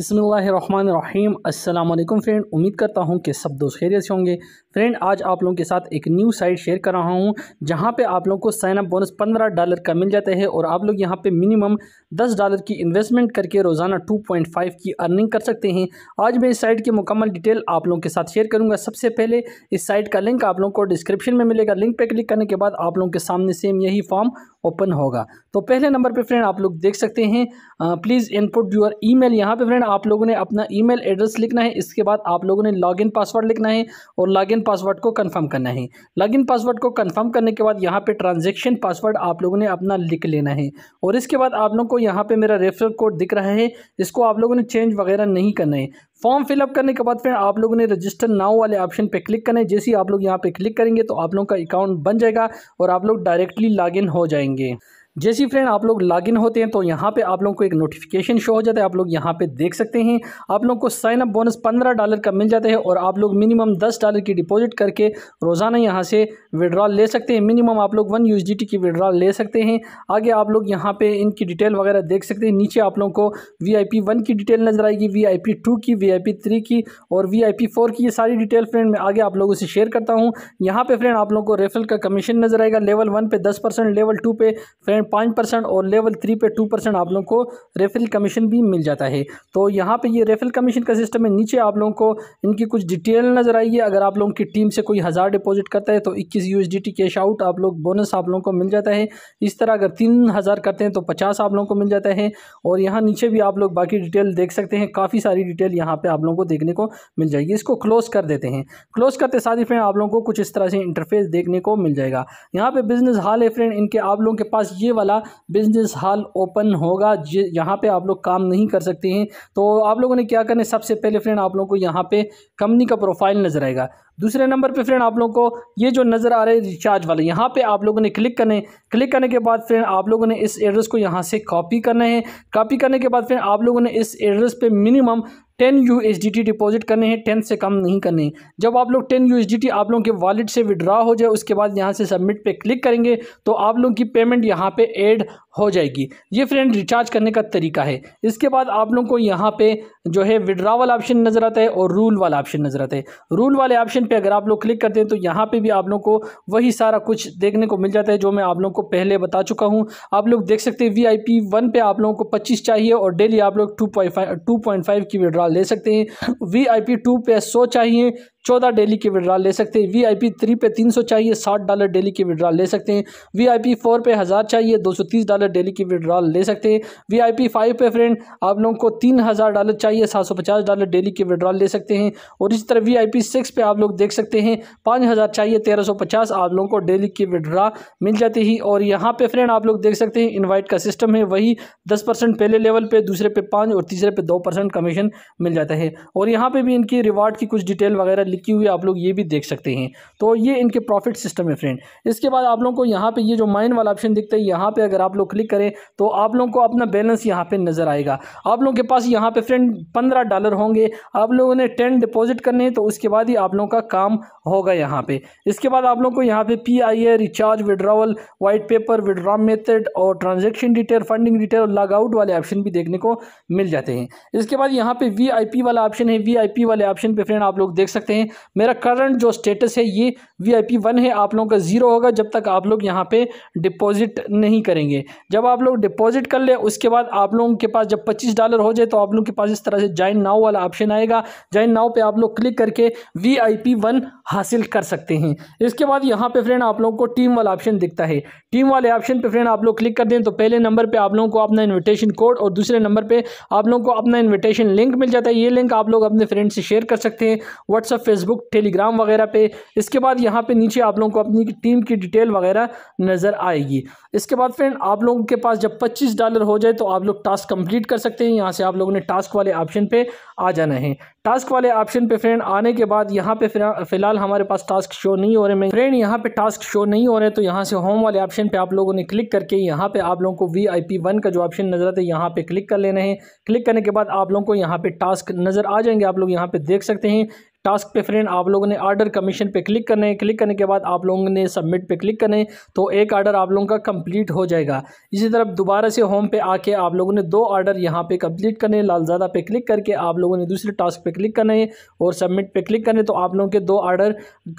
बसमीम् अल्लाम फ्रेंड उम्मीद करता हूँ कि सब दोस्त खैरियत से होंगे फ्रेंड आज आप लोगों के साथ एक न्यू साइट शेयर कर रहा हूँ जहाँ पे आप लोगों को साइनअप बोनस पंद्रह डॉलर का मिल जाता है और आप लोग यहाँ पे मिनिमम दस डॉलर की इन्वेस्टमेंट करके रोज़ाना टू पॉइंट फाइव की अर्निंग कर सकते हैं आज मैं इस साइट की मुकम्मल डिटेल आप लोगों के साथ शेयर करूँगा सबसे पहले इस साइट का लिंक आप लोगों को डिस्क्रिप्शन में मिलेगा लिंक पर क्लिक करने के बाद आप लोगों के सामने सेम यही फॉर्म ओपन होगा तो पहले नंबर पर फ्रेंड आप लोग देख सकते हैं प्लीज़ इनपुट ई मेल यहाँ पे फ्रेंड आप लोगों ने अपना ई एड्रेस लिखना है इसके बाद आप लोगों ने लॉग पासवर्ड लिखना है और लॉग लॉगिन पासवर्ड को कंफर्म करना है लॉगिन पासवर्ड को कंफर्म करने के बाद यहाँ पे ट्रांजैक्शन पासवर्ड आप लोगों ने अपना लिख लेना है और इसके बाद आप लोगों को यहाँ पे मेरा रेफरल कोड दिख रहा है इसको आप लोगों ने चेंज वगैरह नहीं करना है फॉर्म फिलअप करने के बाद फिर आप लोगों ने रजिस्टर नाउ वाले ऑप्शन पे क्लिक करना है जैसे ही आप लोग यहाँ पे क्लिक करेंगे तो आप लोगों का अकाउंट बन जाएगा और आप लोग डायरेक्टली लॉगिन हो जाएंगे जैसी फ्रेंड आप लोग लॉगिन होते हैं तो यहाँ पे आप लोगों को एक नोटिफिकेशन शो हो जाता है आप लोग यहाँ पे देख सकते हैं आप लोग को साइन अप बोनस पंद्रह डॉलर का मिल जाता है और आप लोग मिनिमम दस डॉलर की डिपॉजिट करके रोज़ाना यहाँ से विड्रॉल ले सकते हैं मिनिमम आप लोग वन यू की विड्रॉल ले सकते हैं आगे आप लोग यहाँ पर इनकी डिटेल वगैरह देख सकते हैं नीचे आप लोग को वी आई की डिटेल नज़र आएगी वी आई की वी आई की और वी आई की ये सारी डिटेल फ्रेंड मैं आगे आप लोगों से शेयर करता हूँ यहाँ पर फ्रेंड आप लोग को रेफल का कमीशन नज़र आएगा लेवल वन पे दस लेवल टू पे फ्रेंड पॉइंट पाँच परसेंट और लेवल थ्री पे टू परसेंट आप लोगों को रेफरल कमीशन भी मिल जाता है तो यहाँ पे ये रेफरल कमीशन का सिस्टम है नीचे आप लोगों को इनकी कुछ डिटेल नज़र आई है अगर आप लोगों की टीम से कोई हज़ार डिपॉजिट करता है तो इक्कीस यू कैश आउट आप लोग बोनस आप लोगों को मिल जाता है इस तरह अगर तीन करते हैं तो पचास आप लोगों को मिल जाता है और यहाँ नीचे भी आप लोग बाकी डिटेल देख सकते हैं काफ़ी सारी डिटेल यहाँ पर आप लोगों को देखने को मिल जाएगी इसको क्लोज़ कर देते हैं क्लोज़ करते साथ ही फ्रेंड आप लोगों को कुछ इस तरह से इंटरफेस देखने को मिल जाएगा यहाँ पे बिज़नेस हाल है फ्रेंड इनके आप लोगों के पास ये ये वाला बिजनेस हॉल ओपन होगा यहाँ पे आप लोग काम नहीं कर सकते हैं तो आप लोगों ने क्या करना है सबसे पहले फ्रेंड आप लोगों को यहाँ पे कंपनी का प्रोफाइल नज़र आएगा दूसरे नंबर पे फ्रेंड आप लोगों को ये जो नज़र आ रहे हैं रिचार्ज वाले यहाँ पे आप लोगों ने क्लिक करने क्लिक करने के बाद फ्रेंड आप लोगों ने इस एड्रेस को यहाँ से कॉपी करना है कॉपी करने के बाद फ्रेंड आप लोगों ने इस एड्रेस पे मिनिमम टेन यू डिपॉजिट करने हैं टेन से कम नहीं करने जब आप लोग टेन यू आप लोगों के वॉलेट से विड्रा हो जाए उसके बाद यहाँ से सबमिट पे क्लिक करेंगे तो आप लोगों की पेमेंट यहाँ पे ऐड हो जाएगी ये फ्रेंड रिचार्ज करने का तरीका है इसके बाद आप लोगों को यहाँ पे जो है विड्रा वाला ऑप्शन नज़र आता है और रूल वाला ऑप्शन नज़र आता है रूल वाले ऑप्शन पे अगर आप लोग क्लिक करते हैं तो यहाँ पे भी आप लोग को वही सारा कुछ देखने को मिल जाता है जो मैं आप लोगों को पहले बता चुका हूँ आप लोग देख सकते हैं वी आई पी वन पे आप लोगों को पच्चीस चाहिए और डेली आप लोग टू पॉइंट फाइव की विड्रा ले सकते हैं वी आई पी टू पे सौ चाहिए चौदह डेली की विड्रॉल ले सकते हैं वी आई पी थ्री पे तीन सौ चाहिए साठ डॉलर डेली की विड्रॉल ले सकते हैं वी आई पी फोर पे हज़ार चाहिए दो सौ तीस डॉलर डेली की विड्रॉल ले सकते हैं वी आई पी फाइव पे फ्रेंड आप लोगों को तीन हज़ार डॉलर चाहिए सात सौ पचास डॉलर डेली की विड्रॉल ले सकते हैं और इसी तरह वी आई पी सिक्स पे आप लोग देख सकते हैं पाँच हज़ार चाहिए तेरह सौ पचास आप लोगों को डेली की विड्रा मिल जाती है और यहाँ पर फ्रेंड आप लोग देख सकते हैं इन्वाइट का सिस्टम है वही दस परसेंट पहले लेवल पर दूसरे पे पाँच और तीसरे पे दो परसेंट कमीशन मिल जाता है और यहाँ पर भी इनकी रिवार्ड की कुछ डिटेल वगैरह लिखी हुई आप लोग ये भी देख सकते हैं तो ये इनके प्रॉफिट सिस्टम है फ्रेंड इसके बाद आप लोगों को यहाँ पे ये जो माइन वाला ऑप्शन दिखता है यहाँ पे अगर आप लोग क्लिक करें तो आप लोगों को अपना बैलेंस यहाँ पे नज़र आएगा आप लोगों के पास यहाँ पे फ्रेंड पंद्रह डॉलर होंगे आप लोगों ने टेन डिपॉजिट करने हैं तो उसके बाद ही आप लोगों का काम होगा यहाँ पे इसके बाद आप लोगों को यहाँ पे P I A recharge withdrawal white paper withdraw method और ट्रांजेक्शन डिटेल फंडिंग डिटेल और आउट वाले ऑप्शन भी देखने को मिल जाते हैं इसके बाद यहाँ पे वी वाला ऑप्शन है वी वाले ऑप्शन पर फ्रेंड आप लोग देख सकते हैं हैं मेरा करंट जो स्टेटस है ये वी आई पी वन है आप लोगों का ज़ीरो होगा जब तक आप लोग यहाँ पे डिपॉजिट नहीं करेंगे जब आप लोग डिपॉजिट कर ले उसके बाद आप लोगों के पास जब पच्चीस डॉलर हो जाए तो आप लोगों के पास इस तरह से जॉइन नाव वाला ऑप्शन आएगा जॉइन नाव पर आप लोग क्लिक करके वी आई पी वन हासिल कर सकते हैं इसके बाद यहाँ पर फ्रेंड आप लोगों को टीम वाला ऑप्शन दिखता है टीम वाले ऑप्शन पर फ्रेंड आप लोग क्लिक कर दें तो पहले नंबर पर आप लोगों को अपना इन्विटेशन कोड और दूसरे नंबर पर आप लोगों को अपना इन्विटेशन लिंक मिल जाता है ये लिंक आप लोग अपने फ्रेंड से शेयर कर सकते हैं व्हाट्सअप फेसबुक टेलीग्राम वगैरह पे इसके बाद यहाँ पे नीचे आप लोगों को अपनी टीम की डिटेल वगैरह नज़र आएगी इसके बाद फ्रेंड आप लोगों के पास जब पच्चीस डॉलर हो जाए तो आप लोग टास्क कंप्लीट कर सकते हैं यहाँ से आप लोगों ने टास्क वाले ऑप्शन पे आ जाना है टास्क वाले ऑप्शन पे फ्रेंड आने के बाद यहाँ पे फिलहाल हमारे पास टास्क शो नहीं हो रहे मैं फ्रेंड यहाँ पे टास्क शो नहीं हो रहे तो यहाँ से होम वाले ऑप्शन पे आप लोगों ने क्लिक करके यहाँ पे आप लोगों को वी आई पी वन का जो ऑप्शन नजर आता है यहाँ पे क्लिक कर लेना है क्लिक करने के बाद आप लोगों को यहाँ पे टास्क नज़र आ जाएंगे आप लोग यहाँ पे देख सकते हैं टास्क पे फ्रेंड आप लोगों ने आर्डर कमीशन पे क्लिक करना है क्लिक करने के बाद आप लोगों ने सबमिट पे क्लिक करना है तो एक आर्डर आप लोगों का कंप्लीट हो जाएगा इसी तरफ दोबारा से होम पे आके आप लोगों ने दो आर्डर यहाँ पे कंप्लीट करने हैं लालजादा पे क्लिक करके आप लोगों ने दूसरे टास्क पे क्लिक करना है और सबमिट पे क्लिक करने तो आप लोगों के दो आर्डर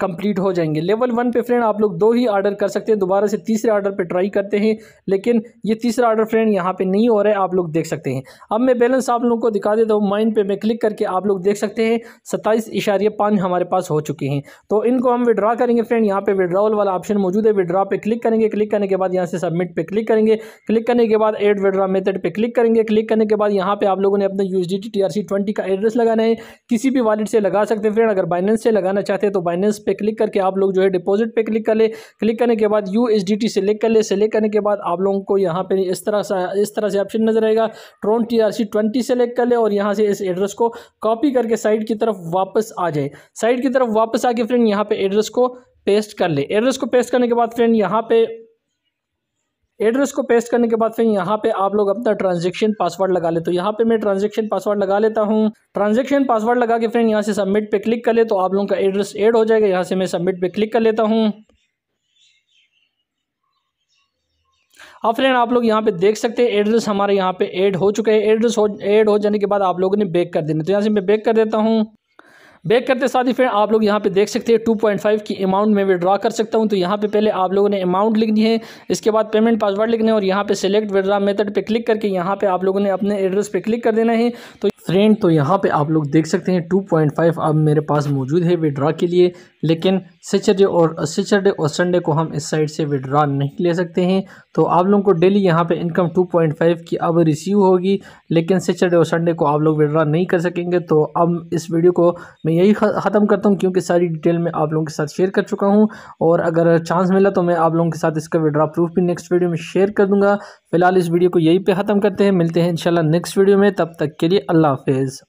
कंप्लीट हो जाएंगे लेवल वन पे फ्रेंड आप लोग दो ही आर्डर कर सकते हैं दोबारा से तीसरे आर्डर पर ट्राई करते हैं लेकिन ये तीसरा आर्डर फ्रेंड यहाँ पर नहीं हो रहा है आप लोग देख सकते हैं अब मैं बैलेंस आप लोगों को दिखा देता हूँ माइन पर मैं क्लिक करके आप लोग देख सकते हैं सत्ताईस इशारे पाँच हमारे पास हो चुके हैं तो इनको हम विड्रा करेंगे फ्रेंड यहाँ पे विड्रॉल वाला ऑप्शन मौजूद है विड्रा पे क्लिक करेंगे क्लिक करने के बाद यहाँ से सबमिट पे क्लिक करेंगे क्लिक करने के बाद एड विड्रा मेथड पे क्लिक करेंगे क्लिक करने के बाद यहाँ पे आप लोगों ने अपने यू एस ट्वेंटी का एड्रेस लगाना है किसी भी वालेट से लगा सकते हैं फ्रेंड अगर बाइनेंस से लगाना चाहते हैं तो बाइनेंस पे क्लिक करके आप लोग जो है डिपोजिट पर क्लिक कर ले क्लिक करने के बाद यू सेलेक्ट कर ले सेलेक्ट करने के बाद आप लोगों को यहाँ पर इस तरह सा इस तरह से ऑप्शन नजर आएगा Tron T R C twenty select कर ले और यहाँ से इस एड्रेस को कॉपी करके साइड की तरफ वापस आ जाए साइड की तरफ वापस आके फ्रेंड यहाँ पे एड्रेस को पेस्ट कर ले एड्रेस को पेस्ट करने के बाद फ्रेंड यहाँ पे एड्रेस को पेस्ट करने के बाद फिर यहाँ पे आप लोग अपना ट्रांजेक्शन पासवर्ड लगा ले तो यहाँ पे मैं ट्रांजेक्शन पासवर्ड लगा लेता हूँ ट्रांजेक्शन पासवर्ड लगा के फ्रेंड यहाँ से सबमिट पे क्लिक कर ले तो आप लोगों का एड्रेस ऐड हो जाएगा यहाँ से मैं सबमिट पे क्लिक कर लेता हूँ अब फ्रेंड आप लोग यहाँ पे देख सकते हैं एड्रेस हमारे यहाँ पे ऐड हो चुका है एड्रेस हो ऐड हो जाने के बाद आप लोगों ने बेक कर देना तो यहाँ से मैं बेक कर देता हूँ बैक करते साथ ही फ्रेंड आप लोग यहाँ पे देख सकते हैं 2.5 की अमाउंट में विड्रा कर सकता हूँ तो यहाँ पे पहले आप लोगों ने अमाउंट लिखनी है इसके बाद पेमेंट पासवर्ड लिखना है और यहाँ पे सेलेक्ट विड्रा मेथड पे क्लिक करके यहाँ पे आप लोगों ने अपने एड्रेस पे क्लिक कर देना है तो फ्रेंड तो यहाँ पे आप लोग देख सकते हैं फाइव अब मेरे पास मौजूद है विड्रा के लिए लेकिन सैचरडे और सैचरडे और संडे को हम इस साइड से विड्रॉ नहीं ले सकते हैं तो आप लोगों को डेली यहाँ पे इनकम 2.5 की अब रिसीव होगी लेकिन सैचरडे और संडे को आप लोग विड्रॉ नहीं कर सकेंगे तो अब इस वीडियो को मैं यही ख़त्म करता हूँ क्योंकि सारी डिटेल मैं आप लोगों के साथ शेयर कर चुका हूँ और अगर चांस मिला तो मैं आप लोगों के साथ इसका विड्रा प्रूफ भी नेक्स्ट वीडियो में शेयर कर दूँगा फिलहाल इस वीडियो को यहीं पर ख़त्म करते हैं मिलते हैं इन नेक्स्ट वीडियो में तब तक के लिए अल्लाह हाफिज़